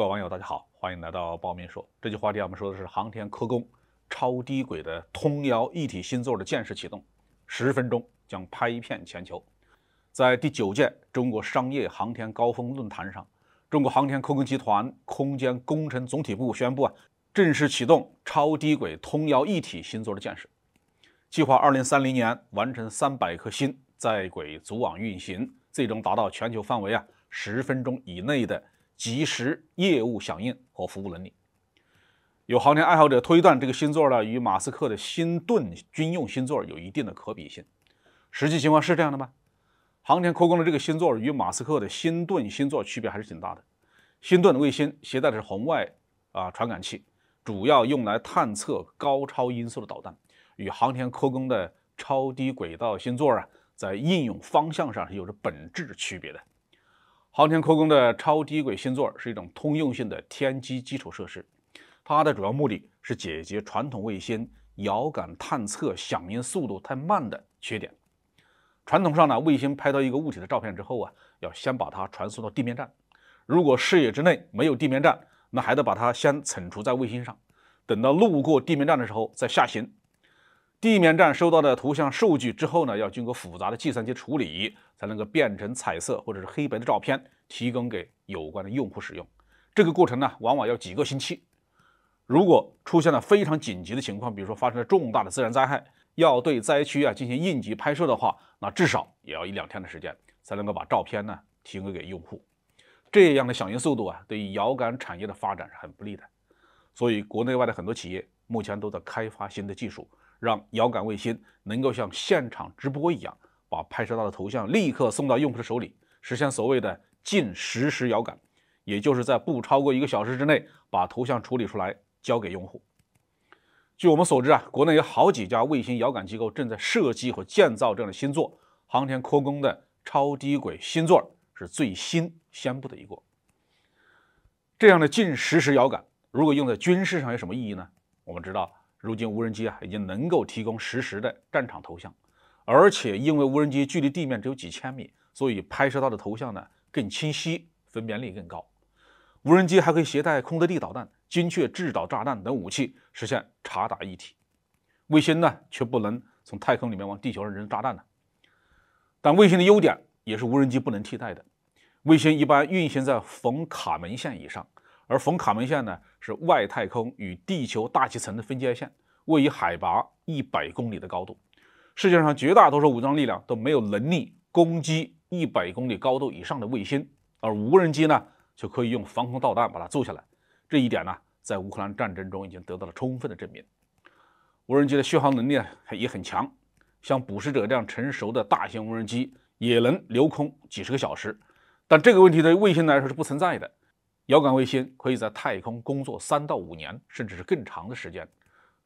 各位网友，大家好，欢迎来到《报名说》。这期话题我们说的是航天科工超低轨的通遥一体星座的建设启动，十分钟将拍一片全球。在第九届中国商业航天高峰论坛上，中国航天科工集团空间工程总体部宣布啊，正式启动超低轨通遥一体星座的建设，计划二零三零年完成三百颗星在轨组网运行，最终达到全球范围啊，十分钟以内的。及时业务响应和服务能力。有航天爱好者推断，这个星座呢与马斯克的星盾军用星座有一定的可比性。实际情况是这样的吗？航天科工的这个星座与马斯克的星盾星座区别还是挺大的。星盾卫星携带的是红外啊传感器，主要用来探测高超音速的导弹，与航天科工的超低轨道星座啊在应用方向上是有着本质区别的。航天科工的超低轨星座是一种通用性的天基基础设施，它的主要目的是解决传统卫星遥感探测响应速度太慢的缺点。传统上呢，卫星拍到一个物体的照片之后啊，要先把它传送到地面站，如果视野之内没有地面站，那还得把它先存储在卫星上，等到路过地面站的时候再下行。地面站收到的图像数据之后呢，要经过复杂的计算机处理，才能够变成彩色或者是黑白的照片，提供给有关的用户使用。这个过程呢，往往要几个星期。如果出现了非常紧急的情况，比如说发生了重大的自然灾害，要对灾区啊进行应急拍摄的话，那至少也要一两天的时间，才能够把照片呢提供给用户。这样的响应速度啊，对于遥感产业的发展是很不利的。所以，国内外的很多企业目前都在开发新的技术。让遥感卫星能够像现场直播一样，把拍摄到的图像立刻送到用户的手里，实现所谓的近实时遥感，也就是在不超过一个小时之内把图像处理出来交给用户。据我们所知啊，国内有好几家卫星遥感机构正在设计和建造这样的星座，航天科工的超低轨星座是最新宣布的一个。这样的近实时遥感如果用在军事上有什么意义呢？我们知道。如今无人机啊已经能够提供实时的战场图像，而且因为无人机距离地面只有几千米，所以拍摄到的图像呢更清晰，分辨率更高。无人机还可以携带空对地导弹、精确制导炸弹等武器，实现察打一体。卫星呢却不能从太空里面往地球上扔炸弹呢。但卫星的优点也是无人机不能替代的。卫星一般运行在冯卡门线以上。而冯卡门线呢，是外太空与地球大气层的分界线，位于海拔一百公里的高度。世界上绝大多数武装力量都没有能力攻击一百公里高度以上的卫星，而无人机呢，就可以用防空导弹把它揍下来。这一点呢，在乌克兰战争中已经得到了充分的证明。无人机的续航能力也也很强，像捕食者这样成熟的大型无人机也能留空几十个小时。但这个问题对卫星来说是不存在的。遥感卫星可以在太空工作三到五年，甚至是更长的时间。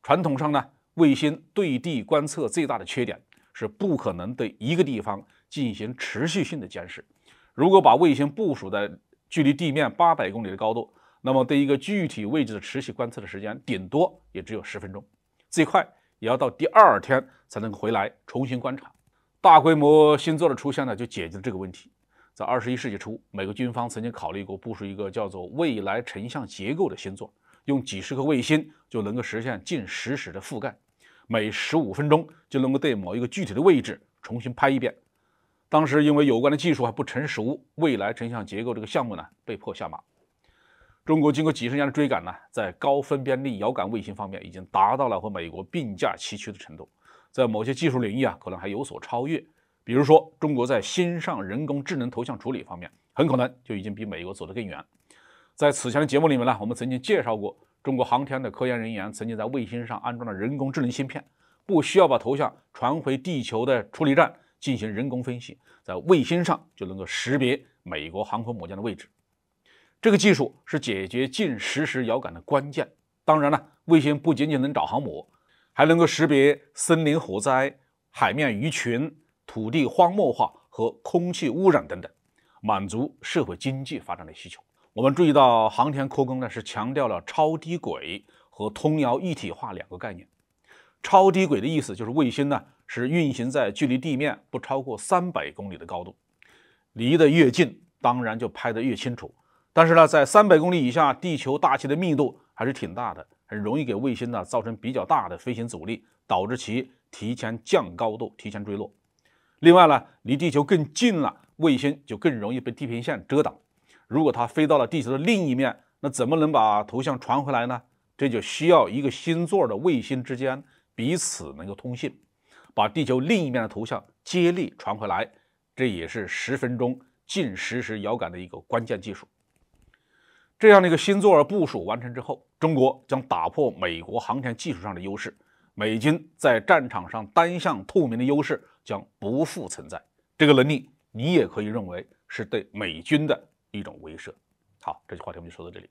传统上呢，卫星对地观测最大的缺点是不可能对一个地方进行持续性的监视。如果把卫星部署在距离地面八百公里的高度，那么对一个具体位置的持续观测的时间，顶多也只有十分钟，最快也要到第二天才能回来重新观察。大规模星座的出现呢，就解决了这个问题。在二十一世纪初，美国军方曾经考虑过部署一个叫做“未来成像结构”的星座，用几十颗卫星就能够实现近实时的覆盖，每十五分钟就能够对某一个具体的位置重新拍一遍。当时因为有关的技术还不成熟，“未来成像结构”这个项目呢被迫下马。中国经过几十年的追赶呢，在高分辨率遥感卫星方面已经达到了和美国并驾齐驱的程度，在某些技术领域啊可能还有所超越。比如说，中国在新上人工智能图像处理方面，很可能就已经比美国走得更远。在此前的节目里面呢，我们曾经介绍过，中国航天的科研人员曾经在卫星上安装了人工智能芯片，不需要把图像传回地球的处理站进行人工分析，在卫星上就能够识别美国航空母舰的位置。这个技术是解决近实时遥感的关键。当然了，卫星不仅仅能找航母，还能够识别森林火灾、海面鱼群。土地荒漠化和空气污染等等，满足社会经济发展的需求。我们注意到航天科工呢是强调了超低轨和通遥一体化两个概念。超低轨的意思就是卫星呢是运行在距离地面不超过三百公里的高度，离得越近，当然就拍得越清楚。但是呢，在三百公里以下，地球大气的密度还是挺大的，很容易给卫星呢造成比较大的飞行阻力，导致其提前降高度、提前坠落。另外呢，离地球更近了，卫星就更容易被地平线遮挡。如果它飞到了地球的另一面，那怎么能把图像传回来呢？这就需要一个星座的卫星之间彼此能够通信，把地球另一面的图像接力传回来。这也是十分钟近实时遥感的一个关键技术。这样的一个星座部署完成之后，中国将打破美国航天技术上的优势。美军在战场上单向透明的优势将不复存在，这个能力你也可以认为是对美军的一种威慑。好，这期话题我们就说到这里。